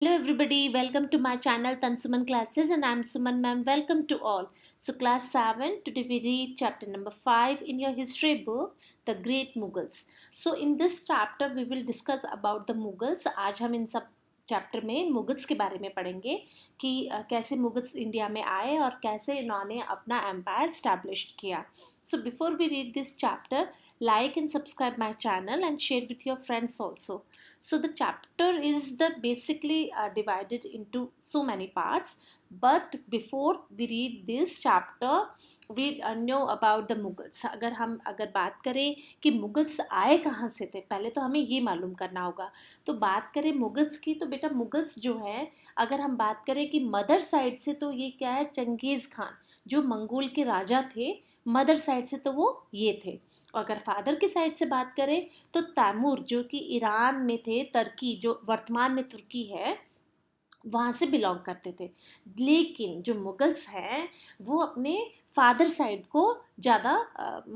Hello everybody, welcome to my channel Tansuman Classes and I'm Suman ma'am. Welcome to all. So class 7, today we read chapter number 5 in your history book, The Great Mughals. So in this chapter we will discuss about the Mughals. आज हम इन सब chapter में Mughals के बारे में पढ़ेंगे कि कैसे मुगल्स इंडिया में आए और कैसे इन्होंने अपना एम्पायर स्टैब्लिश किया So before we read this chapter, like and subscribe my channel and share with your friends also. So the chapter is the basically uh, divided into so many parts. But before we read this chapter, we uh, know about the Mughals. agar hum agar baat kare ki mughals aaye kahan se the pehle to hame ye malum karna hoga to baat kare mughals ki to beta mughals jo hai agar hum baat kare ki mother side se to ye kya hai Changez khan जो Mongol के राजा थे mother side से तो वो ये थे और अगर फादर की साइड से बात करें तो तैमूर जो कि ईरान में थे तर्की जो वर्तमान में तुर्की है वहाँ से बिलोंग करते थे लेकिन जो मुगल्स हैं वो अपने फादर साइड को ज़्यादा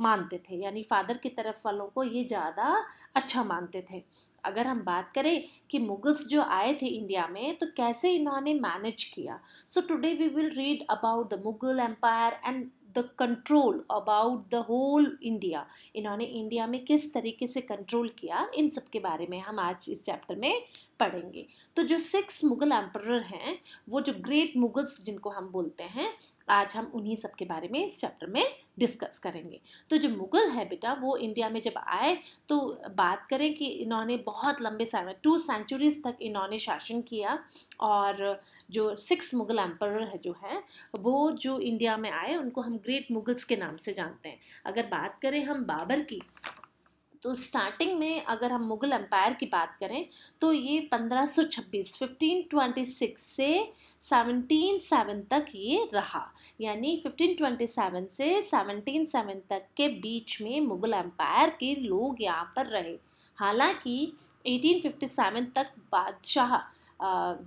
मानते थे यानी फादर की तरफ वालों को ये ज़्यादा अच्छा मानते थे अगर हम बात करें कि मुगल्स जो आए थे इंडिया में तो कैसे इन्होंने मैनेज किया so today we will read about the Mughal empire and the control about the whole India इन्होंने इंडिया में किस तरीके से कंट्रोल किया इन सब के बारे में हम आज इस चैप्टर में पढ़ेंगे तो जो सिक्स मुगल एम्पर हैं वो जो ग्रेट मुगल्स जिनको हम बोलते हैं आज हम उन्हीं सब के बारे में इस चैप्टर में डिस्कस करेंगे तो जो मुग़ल है बेटा वो इंडिया में जब आए तो बात करें कि इन्होंने बहुत लंबे समय टू सेंचुरीज तक इन्होंने शासन किया और जो सिक्स मुग़ल एम्पर है जो है वो जो इंडिया में आए उनको हम ग्रेट मुगल्स के नाम से जानते हैं अगर बात करें हम बाबर की तो स्टार्टिंग में अगर हम मुग़ल एम्पायर की बात करें तो ये ट्वेंटी सिक्स से 1707 तक ये रहा यानी 1527 से 1707 तक के बीच में मुगल एम्पायर के लोग यहाँ पर रहे हालांकि 1857 तक बादशाह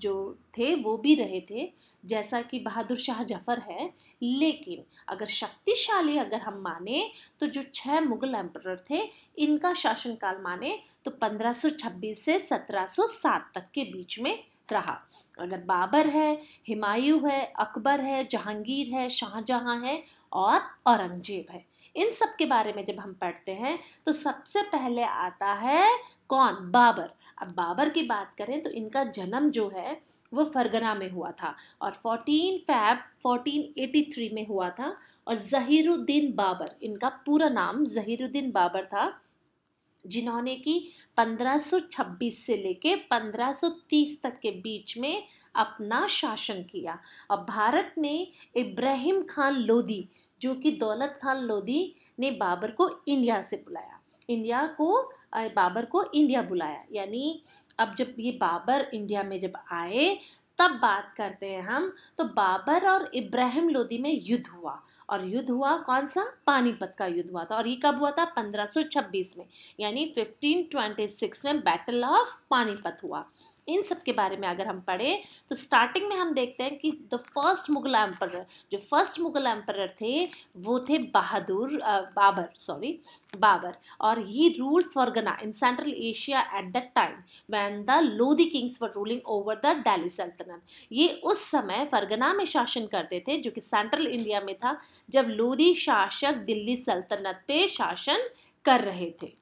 जो थे वो भी रहे थे जैसा कि बहादुर शाह जफर है लेकिन अगर शक्तिशाली अगर हम माने तो जो छह मुगल एम्पर थे इनका शासनकाल माने तो 1526 से 1707 तक के बीच में रहा अगर बाबर है हिमायू है अकबर है जहांगीर है शाहजहां है और औरंगजेब है इन सब के बारे में जब हम पढ़ते हैं तो सबसे पहले आता है कौन बाबर अब बाबर की बात करें तो इनका जन्म जो है वो फरगना में हुआ था और 14 फैब 1483 में हुआ था और जहीरुद्दीन बाबर इनका पूरा नाम जहीरुद्दीन बाबर था जिन्होंने कि 1526 से लेके 1530 तक के बीच में अपना शासन किया और भारत में इब्राहिम खान लोदी जो कि दौलत खान लोदी ने बाबर को इंडिया से बुलाया इंडिया को बाबर को इंडिया बुलाया यानी अब जब ये बाबर इंडिया में जब आए तब बात करते हैं हम तो बाबर और इब्राहिम लोदी में युद्ध हुआ और युद्ध हुआ कौन सा पानीपत का युद्ध हुआ था और ये कब हुआ था 1526 में यानी 1526 में बैटल ऑफ पानीपत हुआ इन सब के बारे में अगर हम पढ़ें तो स्टार्टिंग में हम देखते हैं कि द फर्स्ट मुगल एम्पर जो फर्स्ट मुगल एम्पर थे वो थे बहादुर बाबर सॉरी बाबर और he rule Fergana in Central Asia at that time when the Lodi kings were ruling over the Delhi सल्तनत ये उस समय फरगना में शासन करते थे जो कि सेंट्रल इंडिया में था जब लोधी शासक दिल्ली सल्तनत पे शासन कर रहे थे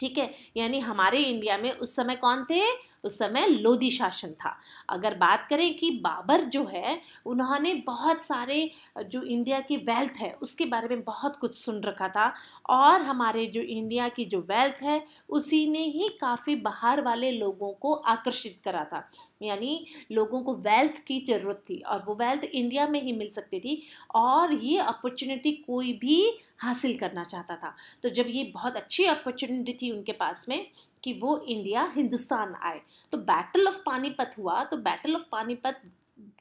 ठीक है यानी हमारे इंडिया में उस समय कौन थे उस समय लोदी शासन था अगर बात करें कि बाबर जो है उन्होंने बहुत सारे जो इंडिया की वेल्थ है उसके बारे में बहुत कुछ सुन रखा था और हमारे जो इंडिया की जो वेल्थ है उसी ने ही काफ़ी बाहर वाले लोगों को आकर्षित करा था यानी लोगों को वेल्थ की ज़रूरत थी और वो वेल्थ इंडिया में ही मिल सकती थी और ये अपॉर्चुनिटी कोई भी हासिल करना चाहता था तो जब ये बहुत अच्छी अपॉर्चुनिटी थी उनके पास में कि वो इंडिया हिंदुस्तान आए तो बैटल ऑफ पानीपत हुआ तो बैटल ऑफ पानीपत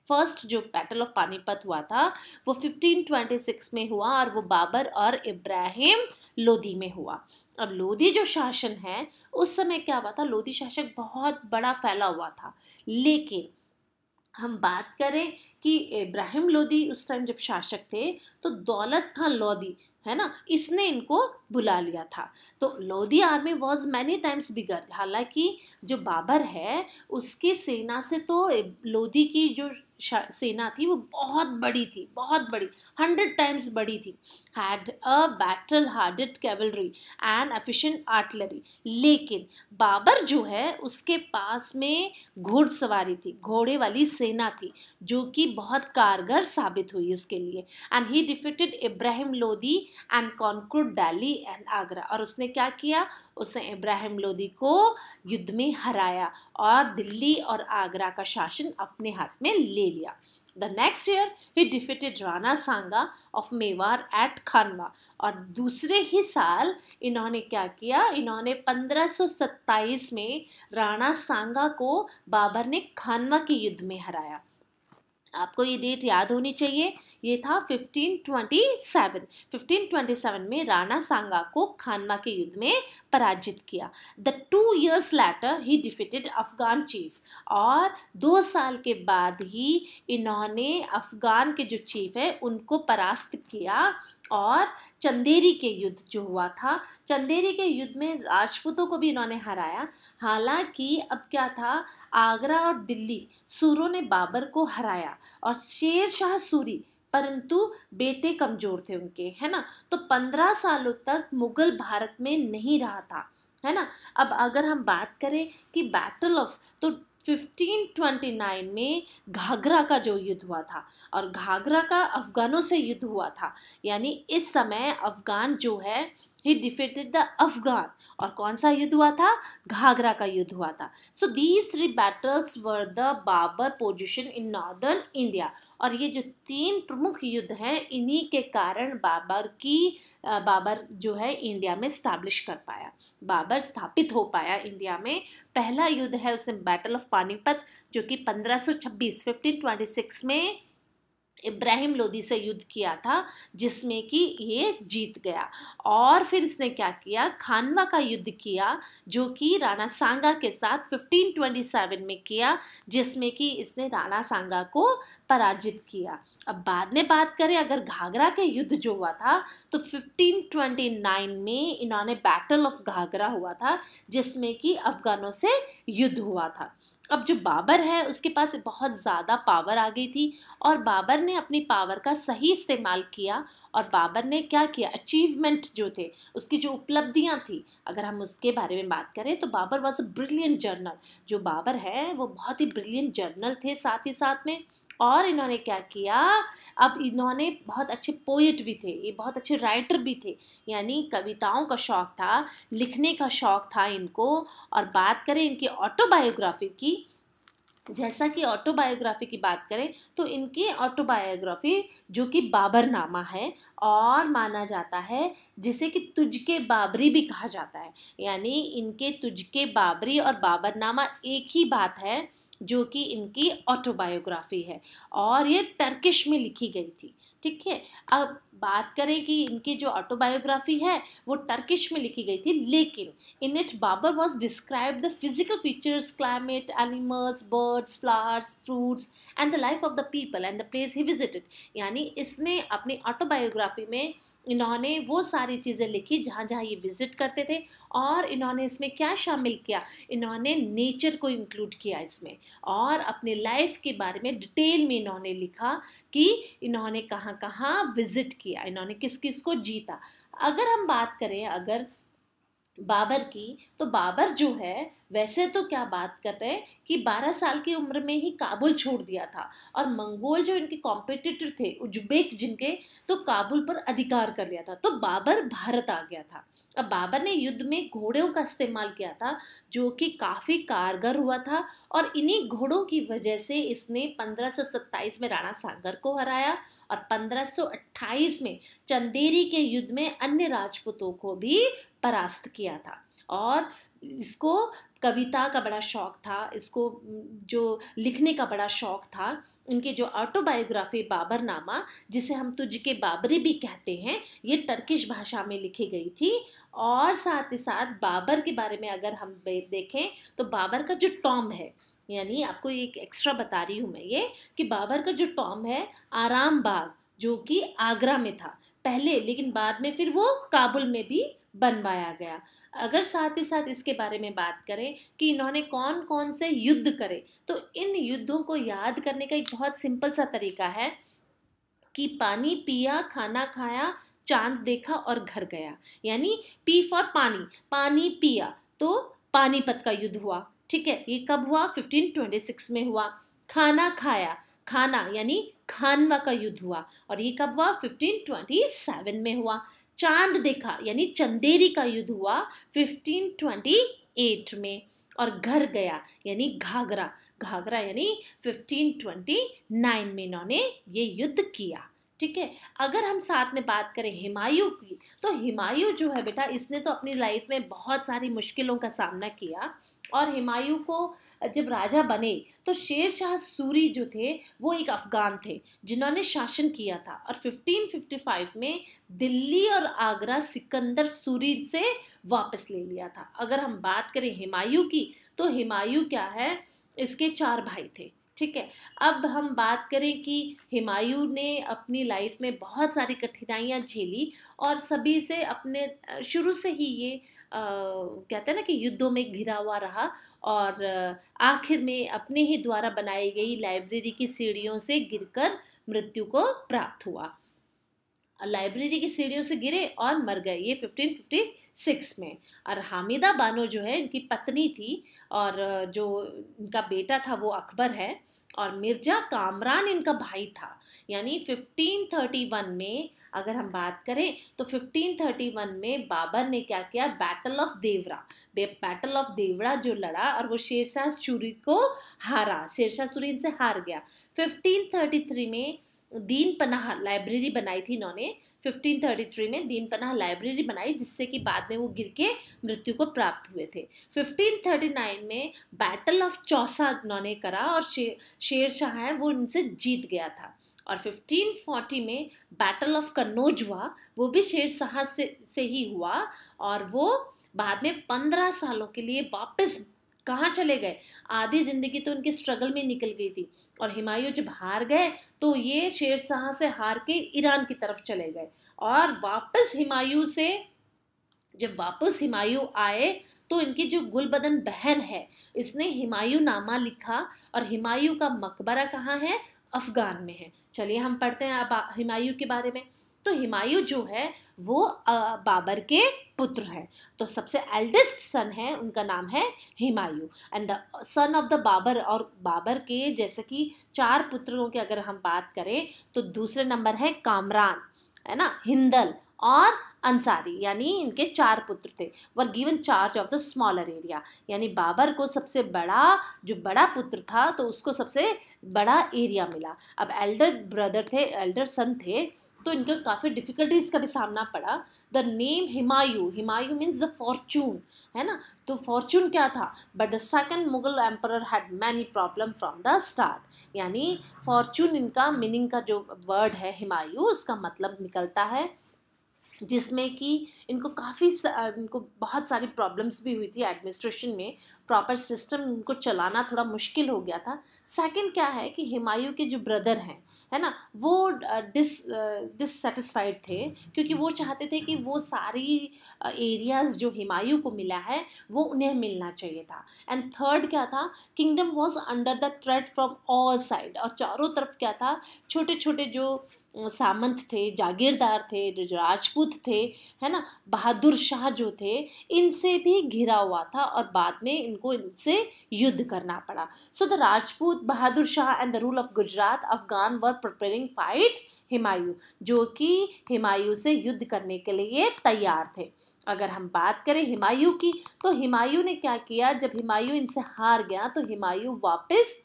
फर्स्ट जो बैटल ऑफ पानीपत हुआ था वो 1526 में हुआ और वो बाबर और इब्राहिम लोधी में हुआ अब लोधी जो शासन है उस समय क्या हुआ था लोधी शासक बहुत बड़ा फैला हुआ था लेकिन हम बात करें कि इब्राहिम लोधी उस टाइम जब शासक थे तो दौलत खान लोधी है ना इसने इनको बुला लिया था तो Lodi army was many times bigger हालांकि जो बाबर है उसकी सेना से तो लोधी की जो सेना थी वो बहुत बड़ी थी बहुत बड़ी हंड्रेड टाइम्स बड़ी थी had a battle hardened cavalry and efficient artillery लेकिन बाबर जो है उसके पास में घोड़सवारी थी घोड़े वाली सेना थी जो कि बहुत कारगर साबित हुई उसके लिए and he defeated Ibrahim Lodi and conquered Delhi Delhi and Agra और उसने क्या किया उसने इब्राहिम लोदी को युद्ध में हराया और दिल्ली और आगरा का शासन अपने हाथ में ले लिया the next year he defeated Rana Sanga of Mewar at Khanwa और दूसरे ही साल इन्होंने क्या किया इन्होंने 1527 में राणा सांगा को बाबर ने खानवा के युद्ध में हराया आपको ये डेट याद होनी चाहिए ये था 1527 1527 में राणा सांगा को खानवा के युद्ध में पराजित किया the two years later he defeated Afghan chief और दो साल के बाद ही इन्होंने अफगान के जो चीफ है उनको परास्त किया और चंदेरी के युद्ध जो हुआ था चंदेरी के युद्ध में राजपूतों को भी इन्होंने हराया हालांकि अब क्या था आगरा और दिल्ली सूरों ने बाबर को हराया और शेर शाह सूरी परंतु बेटे कमज़ोर थे उनके है ना तो पंद्रह सालों तक मुगल भारत में नहीं रहा था है ना अब अगर हम बात करें कि बैटल ऑफ तो 1529 में घाघरा का जो युद्ध हुआ था और घाघरा का अफगानों से युद्ध हुआ था यानी इस समय अफगान जो है ही डिफीटेड द अफगान और कौन सा युद्ध हुआ था घाघरा का युद्ध हुआ था so these three battles were the Babur position in northern India और ये जो तीन प्रमुख युद्ध हैं इन्हीं के कारण बाबर की बाबर जो है इंडिया में स्टैब्लिश कर पाया बाबर स्थापित हो पाया इंडिया में पहला युद्ध है उसमें बैटल ऑफ पानीपत जो कि 1526 1526 में इब्राहिम लोदी से युद्ध किया था जिसमें कि ये जीत गया और फिर इसने क्या किया खानवा का युद्ध किया जो कि राणा सांगा के साथ 1527 में किया जिसमें कि इसने राणा सांगा को पराजित किया अब बाद में बात करें अगर घाघरा के युद्ध जो हुआ था तो 1529 में इन्होंने बैटल ऑफ घाघरा हुआ था जिसमें कि अफगानों से युद्ध हुआ था अब जो बाबर है उसके पास बहुत ज़्यादा पावर आ गई थी और बाबर ने अपनी पावर का सही इस्तेमाल किया और बाबर ने क्या किया अचीवमेंट जो थे उसकी जो उपलब्धियाँ थी अगर हम उसके बारे में बात करें तो Babur was a brilliant general जो बाबर है वो बहुत ही ब्रिलियंट जर्नल थे साथ ही साथ में और इन्होंने क्या किया अब इन्होंने बहुत अच्छे पोइट भी थे ये बहुत अच्छे राइटर भी थे यानी कविताओं का शौक़ था लिखने का शौक़ था इनको और बात करें इनकी ऑटोबायोग्राफी की जैसा कि ऑटोबायोग्राफी की बात करें तो इनकी ऑटोबायोग्राफी जो कि बाबरनामा है और माना जाता है जिसे कि तुझके बाबरी भी कहा जाता है यानी इनके तुझके बाबरी और बाबरनामा एक ही बात है जो कि इनकी ऑटोबायोग्राफी है और ये टर्किश में लिखी गई थी ठीक है अब बात करें कि इनकी जो ऑटोबायोग्राफी है वो टर्किश में लिखी गई थी लेकिन in it Babur was describe the physical features climate animals birds flowers fruits and the life of the people and the place he visited यानी इसमें अपनी ऑटोबायोग्राफी में इन्होंने वो सारी चीज़ें लिखी जहाँ जहाँ ये विज़िट करते थे और इन्होंने इसमें क्या शामिल किया इन्होंने नेचर को इंक्लूड किया इसमें और अपने लाइफ के बारे में डिटेल में इन्होंने लिखा कि इन्होंने कहाँ कहाँ विज़िट किया इन्होंने किस किस को जीता अगर हम बात करें अगर बाबर की तो बाबर जो है वैसे तो क्या बात करते हैं कि 12 साल की उम्र में ही काबुल छोड़ दिया था और मंगोल जो इनके कॉम्पिटिटर थे उज्बेक जिनके तो काबुल पर अधिकार कर लिया था तो बाबर भारत आ गया था अब बाबर ने युद्ध में घोड़ों का इस्तेमाल किया था जो कि काफ़ी कारगर हुआ था और इन्हीं घोड़ों की वजह से इसने पंद्रह में राणा सागर को हराया और 1528 में चंदेरी के युद्ध में अन्य राजपूतों को भी परास्त किया था और इसको कविता का बड़ा शौक था इसको जो लिखने का बड़ा शौक था इनके जो ऑटोबायोग्राफी बाबरनामा जिसे हम तुझ के बाबरी भी कहते हैं ये टर्किश भाषा में लिखी गई थी और साथ ही साथ बाबर के बारे में अगर हम देखें तो बाबर का जो टॉम है यानी आपको एक एक्स्ट्रा बता रही हूँ मैं ये कि बाबर का जो टॉम है आराम बाग जो कि आगरा में था पहले लेकिन बाद में फिर वो काबुल में भी बनवाया गया अगर साथ ही साथ इसके बारे में बात करें कि इन्होंने कौन कौन से युद्ध करे तो इन युद्धों को याद करने का एक बहुत सिंपल सा तरीका है कि पानी पिया खाना खाया चांद देखा और घर गया यानी पी फॉर पानी पानी पिया तो पानीपत का युद्ध हुआ ठीक है ये कब हुआ 1526 में हुआ खाना खाया खाना यानी खानवा का युद्ध हुआ और ये कब हुआ 1527 में हुआ चांद देखा यानी चंदेरी का युद्ध हुआ 1528 में और घर गया यानी घाघरा घाघरा यानी 1529 में इन्होंने ये युद्ध किया ठीक है अगर हम साथ में बात करें हिमायू की तो हिमायू जो है बेटा इसने तो अपनी लाइफ में बहुत सारी मुश्किलों का सामना किया और हिमायू को जब राजा बने तो शेर शाह सूरी जो थे वो एक अफ़गान थे जिन्होंने शासन किया था और 1555 में दिल्ली और आगरा सिकंदर सूरी से वापस ले लिया था अगर हम बात करें हिमायू की तो हिमायू क्या है इसके चार भाई थे ठीक है अब हम बात करें कि हिमायू ने अपनी लाइफ में बहुत सारी कठिनाइयाँ झेली और सभी से अपने शुरू से ही ये आ, कहते हैं ना कि युद्धों में घिरा हुआ रहा और आखिर में अपने ही द्वारा बनाई गई लाइब्रेरी की सीढ़ियों से गिरकर मृत्यु को प्राप्त हुआ लाइब्रेरी की सीढ़ियों से गिरे और मर गए ये 1556 में और हामिदा बानो जो है इनकी पत्नी थी और जो इनका बेटा था वो अकबर है और मिर्ज़ा कामरान इनका भाई था यानी 1531 में अगर हम बात करें तो 1531 में बाबर ने क्या किया battle of Deora battle of Deora जो लड़ा और वो शेरशाह सूरी को हारा शेरशाह सूरी इनसे हार गया 1533 में दीन पनाह लाइब्रेरी बनाई थी इन्होंने 1533 में दीनपनाह लाइब्रेरी बनाई जिससे कि बाद में वो गिर के मृत्यु को प्राप्त हुए थे 1539 में बैटल ऑफ चौसा उन्होंने करा और शे, शेर शाह है वो इनसे जीत गया था और 1540 में बैटल ऑफ कन्नौज हुआ वो भी शेर शाह से, से ही हुआ और वो बाद में पंद्रह सालों के लिए वापस कहाँ चले गए आधी ज़िंदगी तो उनके स्ट्रगल में निकल गई थी और हिमायू जब हार गए तो ये शेर शाह से हार के ईरान की तरफ चले गए और वापस हिमायू से जब वापस हिमायू आए तो इनकी जो गुलबदन बहन है इसने हिमायू नामा लिखा और हिमायू का मकबरा कहाँ है अफगान में है चलिए हम पढ़ते हैं अब हिमायू के बारे में तो हिमायू जो है वो बाबर के पुत्र हैं तो सबसे एल्डेस्ट सन है उनका नाम है Humayun and the son of the Babur और बाबर के जैसे कि चार पुत्रों की अगर हम बात करें तो दूसरे नंबर है कामरान है ना हिंदल और अंसारी यानी इनके चार पुत्र थे were given charge of the smaller area यानी बाबर को सबसे बड़ा जो बड़ा पुत्र था तो उसको सबसे बड़ा एरिया मिला अब एल्डर ब्रदर थे एल्डर सन थे तो इनको काफ़ी डिफ़िकल्टीज़ का भी सामना पड़ा the name Humayun Humayun means the fortune है ना तो फॉर्चून क्या था but the second Mughal emperor had many problem from the start यानी फॉर्चून इनका मीनिंग का जो वर्ड है हिमायू उसका मतलब निकलता है जिसमें कि इनको काफ़ी इनको बहुत सारी प्रॉब्लम्स भी हुई थी एडमिनिस्ट्रेशन में प्रॉपर सिस्टम इनको चलाना थोड़ा मुश्किल हो गया था सेकंड क्या है कि हिमायू के जो ब्रदर हैं है ना वो डिस डिससेटिस्फाइड थे क्योंकि वो चाहते थे कि वो सारी एरियाज़ जो हिमायू को मिला है वो उन्हें मिलना चाहिए था एंड थर्ड क्या था kingdom was under the threat from all side और चारों तरफ क्या था छोटे छोटे जो सामंत थे जागीरदार थे जो राजपूत थे है ना बहादुर शाह जो थे इनसे भी घिरा हुआ था और बाद में इनको इनसे युद्ध करना पड़ा so the Rajput Bahadur Shah and the rule of Gujarat Afghan were preparing fight Humayun जो कि हिमायू से युद्ध करने के लिए तैयार थे अगर हम बात करें हिमायू की तो हिमायू ने क्या किया जब हिमायू इनसे हार गया तो हिमायू वापस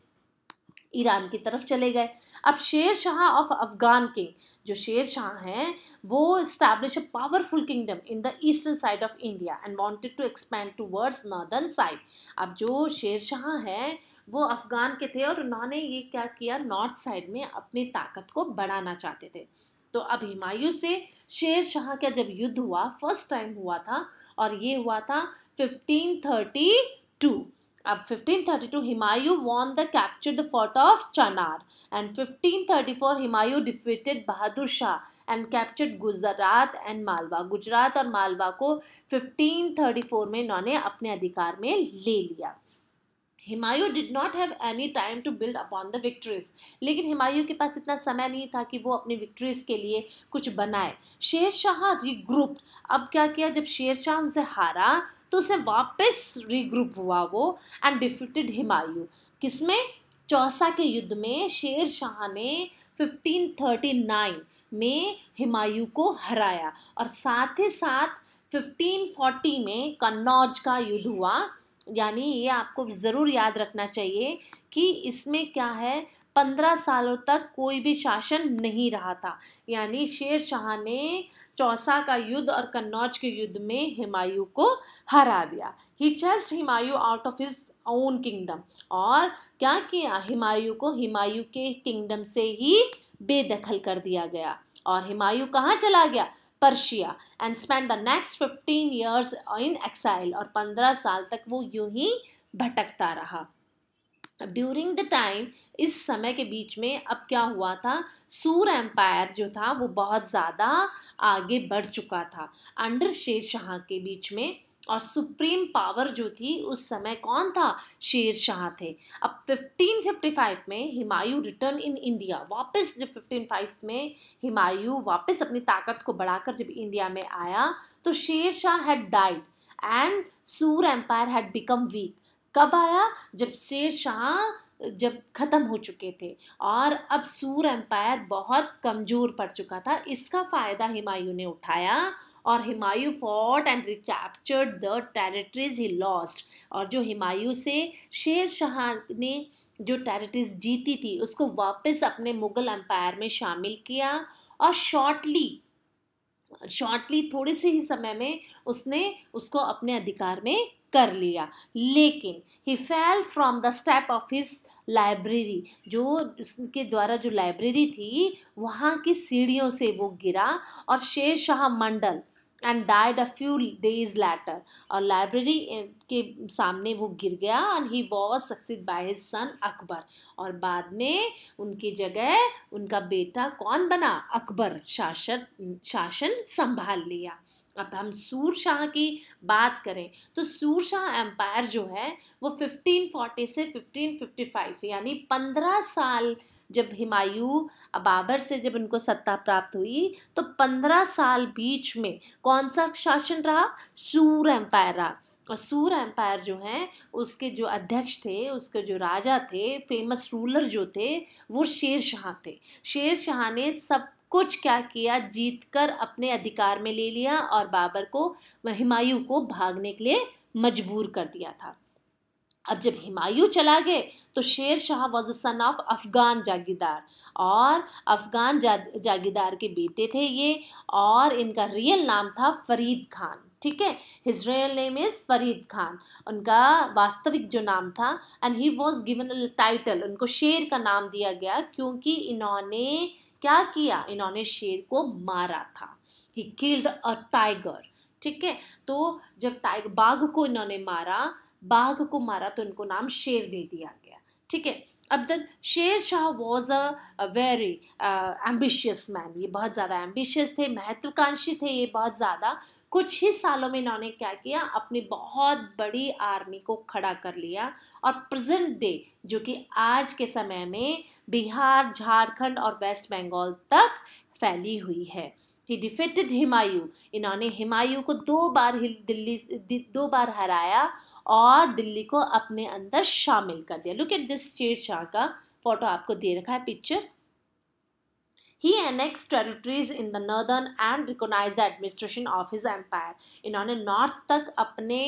ईरान की तरफ चले गए अब शेर शाह ऑफ अफगान किंग जो शेर शाह हैं वो establish a powerful kingdom in the eastern side of India and wanted to expand towards northern side अब जो शेर शाह हैं वो अफ़गान के थे और उन्होंने ये क्या किया नॉर्थ साइड में अपनी ताकत को बढ़ाना चाहते थे तो अब हिमायू से शेर शाह का जब युद्ध हुआ फर्स्ट टाइम हुआ था और ये हुआ था फिफ्टीन अब 1532 Humayun won the capture the fort of Chunar and 1534 Humayun defeated Bahadur Shah and capture Gujarat and Malwa Gujarat और मालवा को 1534 में इन्होंने अपने अधिकार में ले लिया Humayun did not have any time to build upon the victories लेकिन हिमायू के पास इतना समय नहीं था कि वो अपनी विक्ट्रीज के लिए कुछ बनाए शेर शाह रिग्रुप्ड अब क्या किया जब शेर शाह उनसे हारा तो उसने वापस रीग्रुप हुआ वो एंड डिफिटेड हिमायू किसमें चौसा के युद्ध में शेर शाह ने 1539 में हिमायू को हराया और साथ ही साथ 1540 में कन्नौज का युद्ध हुआ यानी ये आपको ज़रूर याद रखना चाहिए कि इसमें क्या है पंद्रह सालों तक कोई भी शासन नहीं रहा था यानी शेर शाह ने चौसा का युद्ध और कन्नौज के युद्ध में हिमायू को हरा दिया he chased Humayun out of his own kingdom और क्या किया हिमायू को हिमायू के किंगडम से ही बेदखल कर दिया गया और हिमायू कहाँ चला गया Persia and spend the next fifteen years in exile और पंद्रह साल तक वो यूं ही भटकता रहा ड्यूरिंग द टाइम इस समय के बीच में अब क्या हुआ था सूर एम्पायर जो था वो बहुत ज़्यादा आगे बढ़ चुका था अंडर शेर शाह के बीच में और सुप्रीम पावर जो थी उस समय कौन था शेर शाह थे अब 1555 में हिमायू रिटर्न इन इंडिया वापस जब 1555 में हिमायू वापस अपनी ताकत को बढ़ाकर जब इंडिया में आया तो Sher Shah had died and Sur empire had become weak कब आया जब शेर शाह जब ख़त्म हो चुके थे और अब सूर एम्पायर बहुत कमज़ोर पड़ चुका था इसका फ़ायदा हिमायू ने उठाया और Humayun fought and recaptured the territories he lost और जो हिमायू से शेर शाह ने जो टेरिटरीज जीती थी उसको वापस अपने मुग़ल एम्पायर में शामिल किया और शॉर्टली शॉर्टली थोड़े से ही समय में उसने उसको अपने अधिकार में कर लिया लेकिन he fell from the step of his library जो उसके द्वारा जो लाइब्रेरी थी वहाँ की सीढ़ियों से वो गिरा और शेर शाह मंडल and died a few days later और लाइब्रेरी के सामने वो गिर गया and he was success by his son Akbar और बाद में उनकी जगह उनका बेटा कौन बना अकबर शासन शासन संभाल लिया अब हम सूर शाह की बात करें तो सूर शाह एम्पायर जो है वो 1540 से 1555 यानी 15 साल जब हिमायू बाबर से जब उनको सत्ता प्राप्त हुई तो पंद्रह साल बीच में कौन सा शासन रहा सूर एम्पायर रहा और सूर एम्पायर जो हैं उसके जो अध्यक्ष थे उसके जो राजा थे फेमस रूलर जो थे वो शेर शाह थे शेर शाह ने सब कुछ क्या किया जीत कर अपने अधिकार में ले लिया और बाबर को हिमायू को भागने के लिए मजबूर कर दिया था अब जब हिमायू चला गए तो Sher Shah was son of Afghan jagirdar और अफ़गान जागीरदार के बेटे थे ये और इनका रियल नाम था फरीद खान ठीक है his real name is Farid Khan उनका वास्तविक जो नाम था and he was given title उनको शेर का नाम दिया गया क्योंकि इन्होंने क्या किया इन्होंने शेर को मारा था ही किल्ड अ टाइगर ठीक है तो जब टाइगर बाघ को इन्होंने मारा बाघ को मारा तो इनको नाम शेर दे दिया गया ठीक है अब दर Sher Shah was a very ambitious man ये बहुत ज़्यादा एम्बिशियस थे महत्वाकांक्षी थे ये बहुत ज़्यादा कुछ ही सालों में इन्होंने क्या किया अपनी बहुत बड़ी आर्मी को खड़ा कर लिया और प्रेजेंट डे जो कि आज के समय में बिहार झारखंड और वेस्ट बंगाल तक फैली हुई है ही डिफेटेड हिमायू इन्होंने हिमायू को दो बार दिल्ली दो बार हराया और दिल्ली को अपने अंदर शामिल कर दिया लुक एट दिस शेरशाह का फोटो आपको दे रखा है picture he annex territories in the northern and recognise the administration of his empire इन्होंने नॉर्थ तक अपने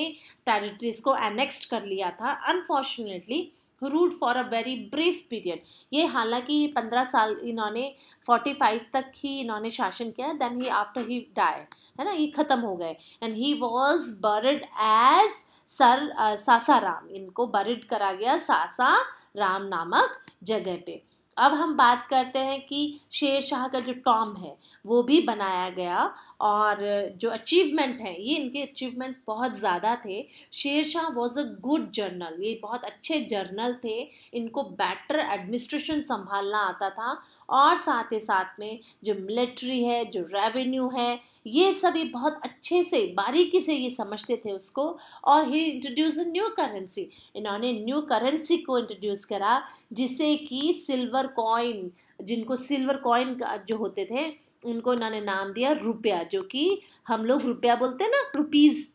टेरिटरीज को एनेक्स्ट कर लिया था unfortunately ruled for a very brief period ये हालांकि पंद्रह साल इन्होंने फोर्टी फाइव तक ही इन्होंने शासन किया then he after he die है ना ये ख़त्म हो गए and he was buried as सर सासाराम इनको बर्ड करा गया सासा राम नामक जगह पे अब हम बात करते हैं कि शेर शाह का जो टॉम है वो भी बनाया गया और जो अचीवमेंट हैं ये इनके अचीवमेंट बहुत ज़्यादा थे Sher Shah was a good general ये बहुत अच्छे जर्नल थे इनको बेटर एडमिनिस्ट्रेशन संभालना आता था और साथ ही साथ में जो मिलिट्री है जो रेवेन्यू है ये सभी बहुत अच्छे से बारीकी से ये समझते थे उसको और ही इंट्रोड्यूस न्यू करेंसी इन्होंने न्यू करेंसी को इंट्रोड्यूस करा जिसे कि सिल्वर कॉइन जिनको सिल्वर कॉइन जो होते थे उनको उन्होंने नाम दिया रुपया जो कि हम लोग रुपया बोलते हैं ना rupees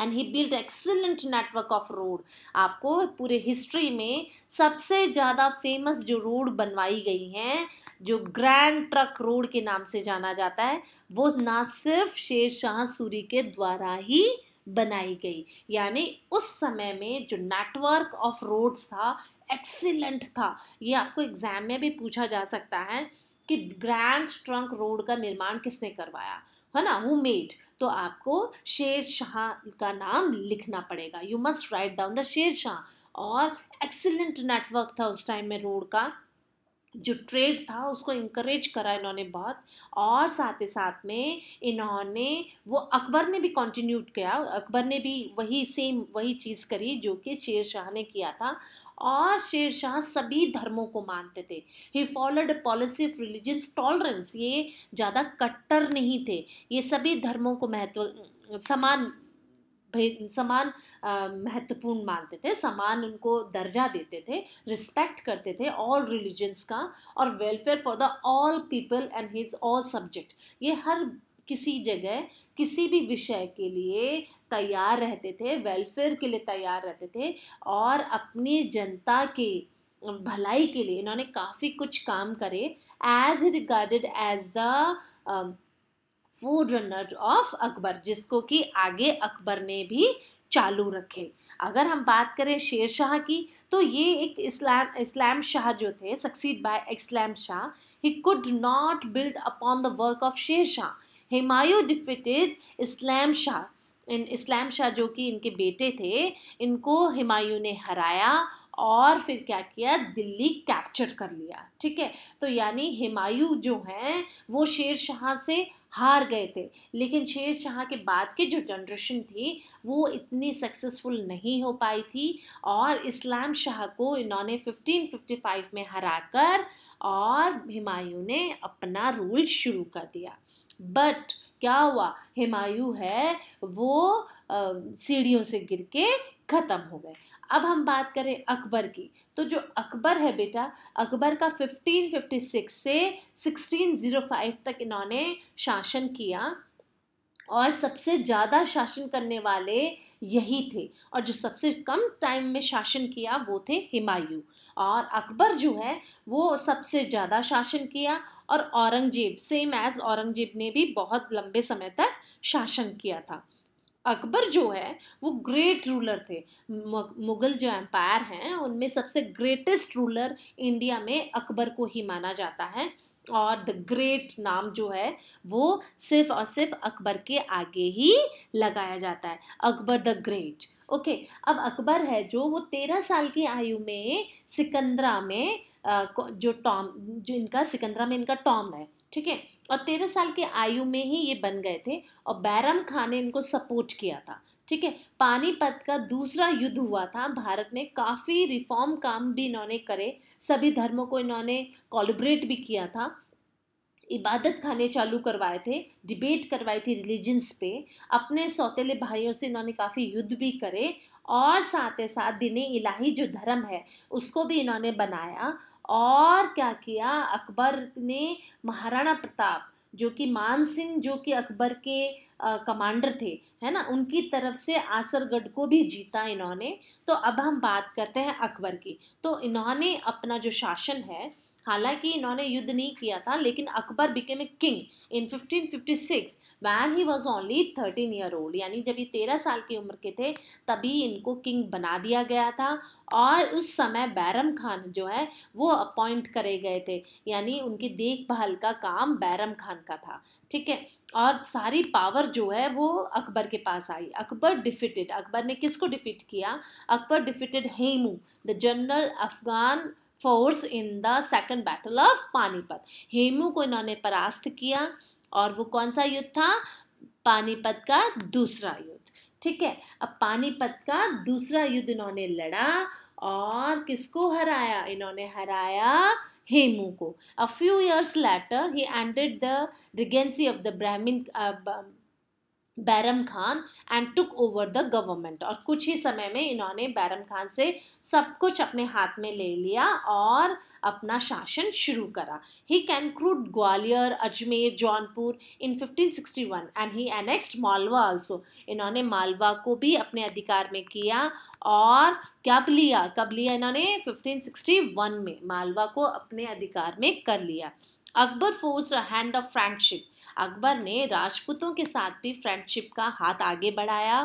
and he built excellent network of road आपको पूरे हिस्ट्री में सबसे ज़्यादा फेमस जो रोड बनवाई गई हैं जो ग्रैंड ट्रक रोड के नाम से जाना जाता है वो ना सिर्फ शेर शाह सूरी के द्वारा ही बनाई गई यानी उस समय में जो नेटवर्क ऑफ रोड्स था एक्सीलेंट था ये आपको एग्ज़ाम में भी पूछा जा सकता है कि ग्रैंड ट्रंक रोड का निर्माण किसने करवाया है ना हु मेड तो आपको शेर शाह का नाम लिखना पड़ेगा you must write down the Sher Shah और एक्सीलेंट नेटवर्क था उस टाइम में रोड का जो ट्रेड था उसको इंकरेज करा इन्होंने बहुत और साथ ही साथ में इन्होंने वो अकबर ने भी कंटिन्यू किया अकबर ने भी वही सेम वही चीज़ करी जो कि शेर शाह ने किया था और शेर शाह सभी धर्मों को मानते थे he followed policy of religion tolerance ये ज़्यादा कट्टर नहीं थे ये सभी धर्मों को महत्व समान समान महत्वपूर्ण मानते थे समान उनको दर्जा देते थे रिस्पेक्ट करते थे ऑल रिलीजन्स का और welfare for the all people and his all subject ये हर किसी जगह किसी भी विषय के लिए तैयार रहते थे वेलफेयर के लिए तैयार रहते थे और अपनी जनता के भलाई के लिए इन्होंने काफ़ी कुछ काम करे as regarded as the forerunner of Akbar जिसको कि आगे अकबर ने भी चालू रखे अगर हम बात करें शेर शाह की तो ये एक इस्लाम इस्लाम शाह जो थे succeed by Islam Shah he could not build upon the work of Sher Shah Humayun defeated Islam Shah in Islam Shah जो कि इनके बेटे थे इनको हिमायू ने हराया और फिर क्या किया दिल्ली कैप्चर कर लिया ठीक है तो यानी हिमायू जो हैं वो शेर शाह से हार गए थे लेकिन शेर शाह के बाद के जो जनरेशन थी वो इतनी सक्सेसफुल नहीं हो पाई थी और इस्लाम शाह को इन्होंने 1555 में हराकर और हुमायूं ने अपना रूल शुरू कर दिया बट क्या हुआ हुमायूं है वो सीढ़ियों से गिर के ख़त्म हो गए अब हम बात करें अकबर की तो जो अकबर है बेटा अकबर का 1556 से 1605 तक इन्होंने शासन किया और सबसे ज़्यादा शासन करने वाले यही थे और जो सबसे कम टाइम में शासन किया वो थे हिमायू और अकबर जो है वो सबसे ज़्यादा शासन किया और औरंगजेब सेम एज़ औरंगजेब ने भी बहुत लंबे समय तक शासन किया था अकबर जो है वो ग्रेट रूलर थे मुगल जो एम्पायर हैं उनमें सबसे ग्रेटेस्ट रूलर इंडिया में अकबर को ही माना जाता है और द ग्रेट नाम जो है वो सिर्फ और सिर्फ अकबर के आगे ही लगाया जाता है अकबर द ग्रेट ओके अब अकबर है जो वो तेरह साल की आयु में सिकंदरा में जो टॉम जो इनका सिकंदरा में इनका टॉम है ठीक है और तेरह साल के आयु में ही ये बन गए थे और बैरम खान ने इनको सपोर्ट किया था ठीक है पानीपत का दूसरा युद्ध हुआ था भारत में काफ़ी रिफॉर्म काम भी इन्होंने करे सभी धर्मों को इन्होंने कॉलिब्रेट भी किया था इबादत खाने चालू करवाए थे डिबेट करवाई थी रिलीजन्स पे अपने सौतेले भाइयों से इन्होंने काफ़ी युद्ध भी करे और साथ ही साथ दिन इलाही जो धर्म है उसको भी इन्होंने बनाया और क्या किया अकबर ने महाराणा प्रताप जो कि मान सिंह जो कि अकबर के आ, कमांडर थे है ना उनकी तरफ से आसरगढ़ को भी जीता इन्होंने तो अब हम बात करते हैं अकबर की तो इन्होंने अपना जो शासन है हालांकि इन्होंने युद्ध नहीं किया था लेकिन Akbar became a king in 1556 when he was only thirteen year old यानी जब ये तेरह साल की उम्र के थे तभी इनको किंग बना दिया गया था और उस समय बैरम खान जो है वो अपॉइंट करे गए थे यानी उनकी देखभाल का काम बैरम खान का था ठीक है और सारी पावर जो है वो अकबर के पास आई अकबर डिफिटेड अकबर ने किसको डिफिट किया Akbar defeated Hemu the general Afghan force in the second battle of Panipat Hemu को इन्होंने परास्त किया और वो कौन सा युद्ध था पानीपत का दूसरा युद्ध ठीक है अब पानीपत का दूसरा युद्ध इन्होंने लड़ा और किसको हराया इन्होंने हराया हेमू को a few years later he ended the regency of the Brahmin Bairam Khan and took over the government और कुछ ही समय में इन्होंने बैरम खान से सब कुछ अपने हाथ में ले लिया और अपना शासन शुरू करा he conquered Gwalior Ajmer Jaunpur in 1561 and he annexed Malwa also इन्होंने मालवा को भी अपने अधिकार में किया और कब लिया कब लिया इन्होंने 1561 में मालवा को अपने अधिकार में कर लिया Akbar force hand of friendship Akbar ने राजपूतों के साथ भी फ्रेंडशिप का हाथ आगे बढ़ाया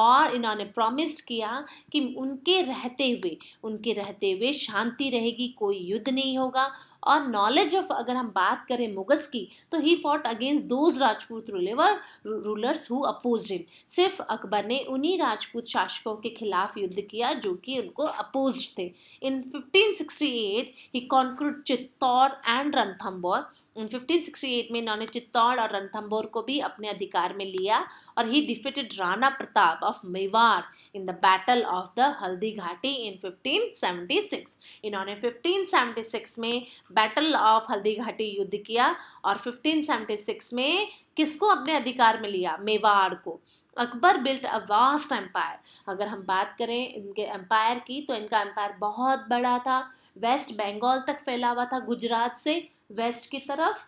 और इन्होंने प्रॉमिस किया कि उनके रहते हुए उनके रहते हुए शांति रहेगी कोई युद्ध नहीं होगा और नॉलेज ऑफ अगर हम बात करें मुगल्स की तो he fought against those Rajput रूलेवर रूलर्स हु अपोज हिम सिर्फ अकबर ने उन्हीं राजपूत शासकों के खिलाफ युद्ध किया जो कि उनको अपोज थे in 1568 he conquered Chittor and Ranthambore in 1568 में इन्होंने चित्तौड़ और रणथम्बोर को भी अपने अधिकार में लिया और he defeated Rana Pratap of Mewar in the battle of the Haldi Ghati इन 1576. इन्होंने 1576 में बैटल ऑफ हल्दी घाटी युद्ध किया और 1576 में किसको अपने अधिकार में लिया मेवाड़ को Akbar built a vast empire अगर हम बात करें इनके एम्पायर की तो इनका एम्पायर बहुत बड़ा था वेस्ट बंगाल तक फैला हुआ था गुजरात से वेस्ट की तरफ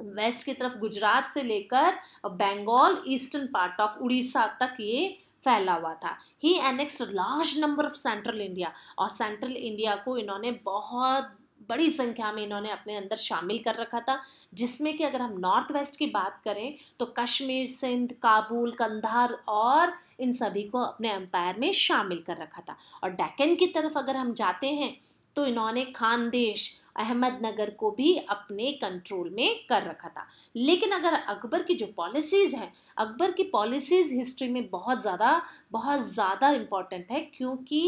वेस्ट की तरफ गुजरात से लेकर Bengal eastern part of Orissa तक ये फैला हुआ था he annex large number of central India और सेंट्रल इंडिया को इन्होंने बहुत बड़ी संख्या में इन्होंने अपने अंदर शामिल कर रखा था जिसमें कि अगर हम नॉर्थ वेस्ट की बात करें तो कश्मीर सिंध काबुल कंधार और इन सभी को अपने एम्पायर में शामिल कर रखा था और डेकन की तरफ अगर हम जाते हैं तो इन्होंने खानदेश अहमदनगर को भी अपने कंट्रोल में कर रखा था लेकिन अगर अकबर की जो पॉलिसीज़ हैं अकबर की पॉलिसीज़ हिस्ट्री में बहुत ज़्यादा बहुत ज़्यादा इम्पॉर्टेंट है क्योंकि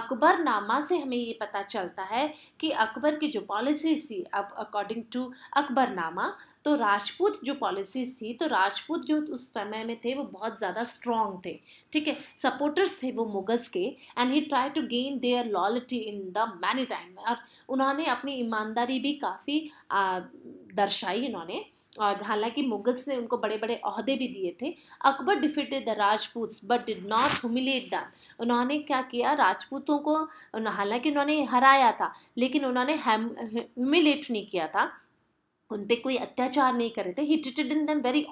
अकबर नामा से हमें ये पता चलता है कि अकबर की जो पॉलिसीज थी अब अकॉर्डिंग टू अकबर नामा तो राजपूत जो पॉलिसीज़ थी तो राजपूत जो उस समय में थे वो बहुत ज़्यादा स्ट्रॉन्ग थे ठीक है सपोर्टर्स थे वो मुगल्स के and he try to gain their loyalty in the many time और उन्होंने अपनी ईमानदारी भी काफ़ी दर्शाई इन्होंने और हालांकि मुगल्स ने उनको बड़े बड़े अहदे भी दिए थे Akbar defeated the Rajput but did not humiliate them उन्होंने क्या किया राजपूतों को हालांकि उन्होंने हराया था लेकिन उन्होंने ह्यूमिलेट नहीं किया था उन पर कोई अत्याचार नहीं कर रहे थे he treated in them very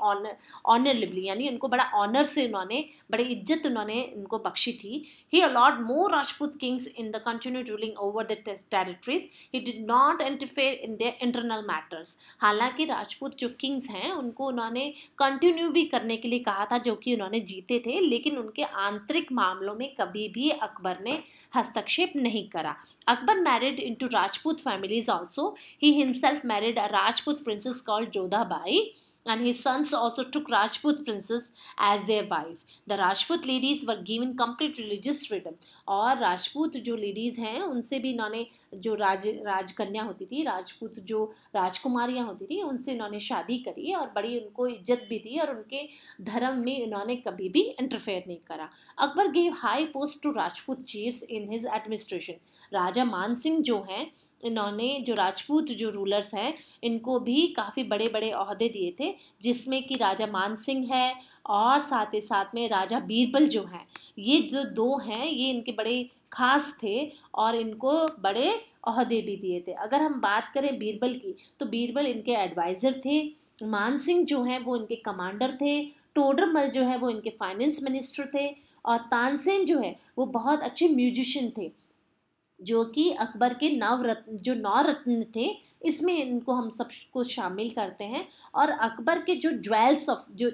honour यानी उनको बड़ा ऑनर से उन्होंने बड़ी इज्जत उन्होंने उनको बख्शी थी he allot more Rajput kings in the continue ruling over the territories he did not interfere in the internal matters हालांकि राजपूत जो किंग्स हैं उनको उन्होंने कंटिन्यू भी करने के लिए कहा था जो कि उन्होंने जीते थे लेकिन उनके आंतरिक मामलों में कभी भी अकबर ने हस्तक्षेप नहीं करा Akbar married into Rajput families also he himself married Raj Rajput princess called Jodhabai and his sons also took Rajput princess as their wife. The Rajput ladies were given complete religious freedom. और Rajput जो ladies हैं उनसे भी इन्होंने जो राज राजकन्या होती थी Rajput जो राजकुमारियाँ होती थी उनसे इन्होंने शादी करी और बड़ी उनको इज्जत भी दी और उनके धर्म में इन्होंने कभी भी इंटरफेयर नहीं करा Akbar gave high post to Rajput chiefs in his administration Raja Man Singh जो हैं इन्होंने जो राजपूत जो रूलर्स हैं इनको भी काफ़ी बड़े बड़े अहदे दिए थे जिसमें कि राजा मान सिंह है और साथ ही साथ में राजा बीरबल जो हैं ये जो दो हैं ये इनके बड़े खास थे और इनको बड़े अहदे भी दिए थे अगर हम बात करें बीरबल की तो बीरबल इनके एडवाइज़र थे मान सिंह जो हैं वो इनके कमांडर थे टोडरमल जो है वो इनके फाइनेंस मिनिस्टर थे और तानसेन जो है वो बहुत अच्छे म्यूजिशियन थे जो कि अकबर के नव रत्न जो नौ रत्न थे इसमें इनको हम सब को शामिल करते हैं और अकबर के जो ज्वेल्स ऑफ जो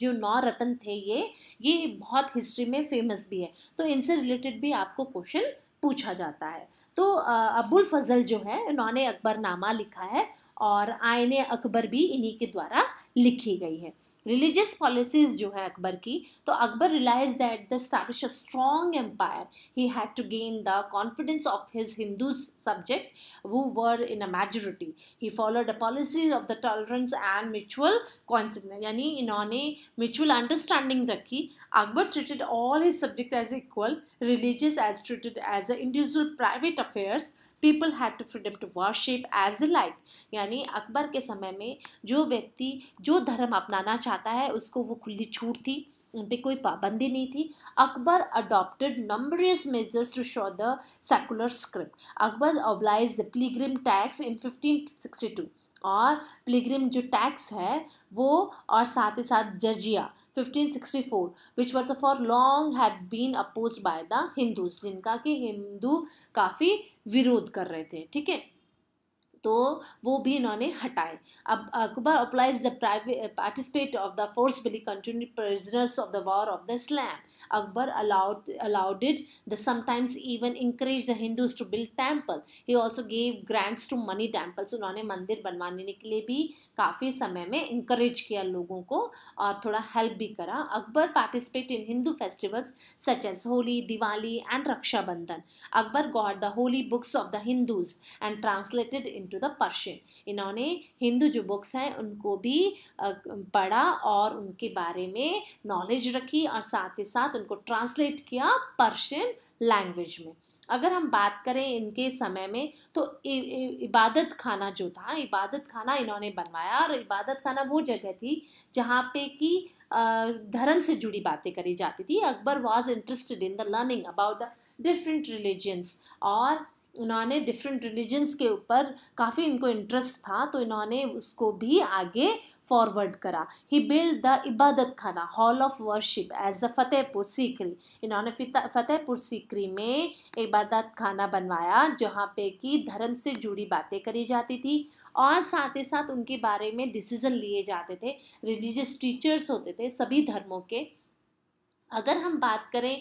जो नौ रत्न थे ये ये बहुत हिस्ट्री में फेमस भी है तो इनसे रिलेटेड भी आपको क्वेश्चन पूछा जाता है तो अबुल फजल जो है इन्होंने नामा लिखा है और आयन अकबर भी इन्हीं के द्वारा लिखी गई है रिलीजियस पॉलिसीज जो है अकबर की तो Akbar realise that the establish a strong empire he had to gain the confidence of his Hindu subject who were in a majority he followed a policy of the tolerance and mutual confidence यानी इन्होंने mutual understanding रखी Akbar treated all his subject as equal religious as treated as a individual private affairs people had to freedom to worship as the like यानी अकबर के समय में जो व्यक्ति जो धर्म अपनाना चाहिए चाहता है उसको वो खुली छूट थी उन पर कोई पाबंदी नहीं थी Akbar adopted numerous measures to show the secular script Akbar abolish the pilgrim tax in fifteen sixty two और प्लीग्रिम जो टैक्स है वो और साथ ही साथ Georgia 1564 which were the for long had been opposed by the Hindus जिनका कि हिंदू काफ़ी विरोध कर रहे थे ठीक है तो वो भी इन्होंने हटाए अब Akbar abolish the private participate of the forcibly continue prisoners of the war of the Islam Akbar allowed allowed it the sometimes even encourage the Hindus to build temple he also gave grants to many temples उन्होंने मंदिर बनवाने के लिए भी काफ़ी समय में encourage किया लोगों को और थोड़ा हेल्प भी करा Akbar participate in Hindu festivals such as Holi Diwali and Rakshabandhan Akbar got the holy books of the Hindus and translated into the Persian इन्होंने हिंदू जो बुक्स हैं उनको भी पढ़ा और उनके बारे में नॉलेज रखी और साथ ही साथ उनको ट्रांसलेट किया पर्शियन लैंग्वेज में अगर हम बात करें इनके समय में तो इ, इ, इबादत खाना जो था इबादत खाना इन्होंने बनवाया और इबादत खाना वो जगह थी जहाँ पे कि धर्म से जुड़ी बातें करी जाती थी Akbar was interested in the learning about the different religions और उन्होंने डिफरेंट रिलीजन्स के ऊपर काफ़ी इनको इंटरेस्ट था तो इन्होंने उसको भी आगे फॉरवर्ड करा ही build the Ibadat Khana hall of worship as the Fatehpur Sikri इन्होंने फतेहपुर सीकरी में इबादत खाना बनवाया जहाँ पे कि धर्म से जुड़ी बातें करी जाती थी और साथ ही साथ उनके बारे में डिसीज़न लिए जाते थे रिलीजियस टीचर्स होते थे सभी धर्मों के अगर हम बात करें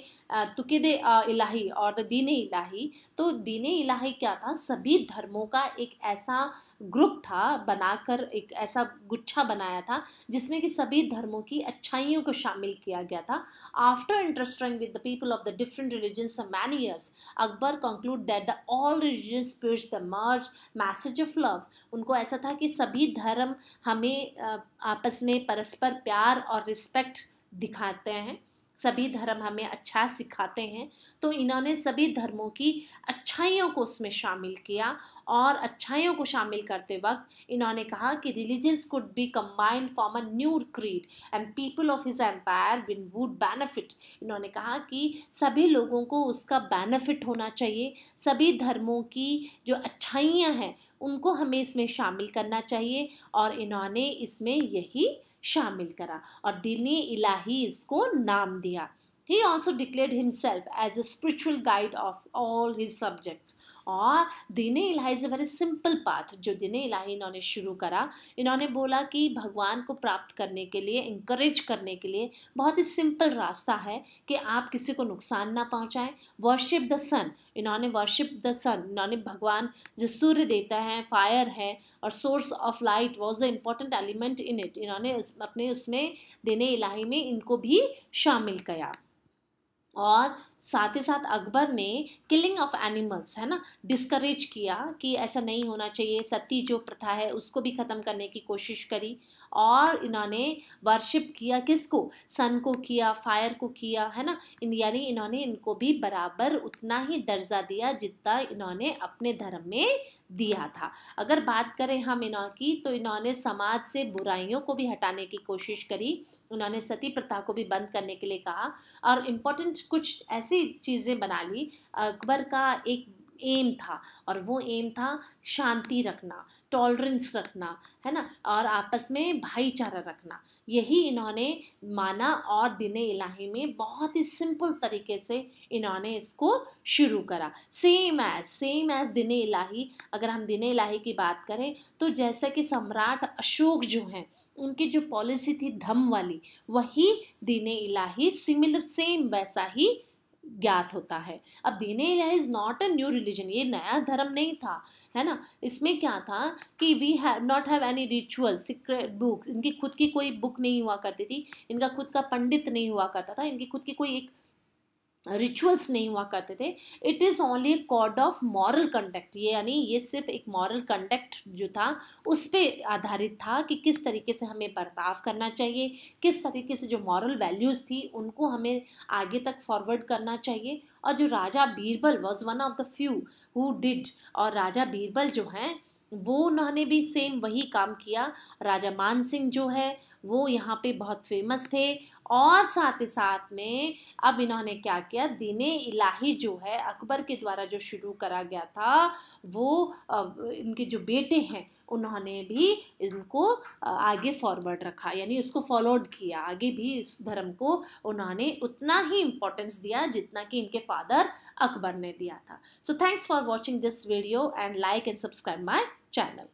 तुकिद इलाही और द दीन इलाही तो दीन इलाही क्या था सभी धर्मों का एक ऐसा ग्रुप था बनाकर एक ऐसा गुच्छा बनाया था जिसमें कि सभी धर्मों की अच्छाइयों को शामिल किया गया था after interesting with the people of the different religions many years Akbar conclude that the all religion spirits the merge message of love उनको ऐसा था कि सभी धर्म हमें आपस में परस्पर प्यार और रिस्पेक्ट दिखाते हैं सभी धर्म हमें अच्छा सिखाते हैं तो इन्होंने सभी धर्मों की अच्छाइयों को उसमें शामिल किया और अच्छाइयों को शामिल करते वक्त इन्होंने कहा कि religions could be combined form a new creed and people of his empire win would benefit इन्होंने कहा कि सभी लोगों को उसका बेनिफिट होना चाहिए सभी धर्मों की जो अच्छाइयाँ हैं उनको हमें इसमें शामिल करना चाहिए और इन्होंने इसमें यही शामिल करा और दिल ने इलाही इसको नाम दिया he also declare himself as a spiritual guide of all his subjects और Din Ilahi is very simple path जो दीन इलाही इन्होंने शुरू करा इन्होंने बोला कि भगवान को प्राप्त करने के लिए इंकरेज करने के लिए बहुत ही सिंपल रास्ता है कि आप किसी को नुकसान ना पहुँचाएँ वर्शिप द सन इन्होंने वर्शिप द सन इन्होंने भगवान जो सूर्य देवता हैं फायर है और source of light was the important element in it इन्होंने अपने उसमें दीने इलाही में इनको भी शामिल किया और साथ ही साथ अकबर ने किलिंग ऑफ एनिमल्स है ना डिस्करेज किया कि ऐसा नहीं होना चाहिए सती जो प्रथा है उसको भी ख़त्म करने की कोशिश करी और इन्होंने वर्शिप किया किसको सन को किया फायर को किया है ना इन यानी इन्होंने इनको भी बराबर उतना ही दर्जा दिया जितना इन्होंने अपने धर्म में दिया था अगर बात करें हम इन्हों की तो इन्होंने समाज से बुराइयों को भी हटाने की कोशिश करी उन्होंने सती प्रथा को भी बंद करने के लिए कहा और इम्पोर्टेंट कुछ ऐसे ऐसी चीज़ें बना ली अकबर का एक एम था और वो एम था शांति रखना टॉलरेंस रखना है ना और आपस में भाईचारा रखना यही इन्होंने माना और दिन इलाही में बहुत ही सिंपल तरीके से इन्होंने इसको शुरू करा सेम एज सेम एज दिन इलाही अगर हम दिन इलाही की बात करें तो जैसा कि सम्राट अशोक जो हैं उनकी जो पॉलिसी थी धम वाली वही दिन इलाही सिमिलर सेम वैसा ही ज्ञात होता है अब Din is not a new religion ये नया धर्म नहीं था है ना इसमें क्या था कि we have not have any ritual secret books इनकी खुद की कोई बुक नहीं हुआ करती थी इनका खुद का पंडित नहीं हुआ करता था इनकी खुद की कोई एक रिचुअल्स नहीं हुआ करते थे it is only code of moral conduct ये यानी ये सिर्फ एक मॉरल कंडक्ट जो था उस पर आधारित था कि किस तरीके से हमें बर्ताव करना चाहिए किस तरीके से जो मॉरल वैल्यूज़ थी उनको हमें आगे तक फॉरवर्ड करना चाहिए और जो Raja Birbal was one of the few who did और राजा बीरबल जो हैं वो उन्होंने भी सेम वही काम किया राजा मान सिंह जो है वो यहाँ पे बहुत फेमस थे और साथ ही साथ में अब इन्होंने क्या किया दीन इलाही जो है अकबर के द्वारा जो शुरू करा गया था वो इनके जो बेटे हैं उन्होंने भी इनको आगे फॉरवर्ड रखा यानी उसको फॉलोड किया आगे भी इस धर्म को उन्होंने उतना ही इम्पोर्टेंस दिया जितना कि इनके फादर अकबर ने दिया था so thanks for watching this video and like and subscribe my channel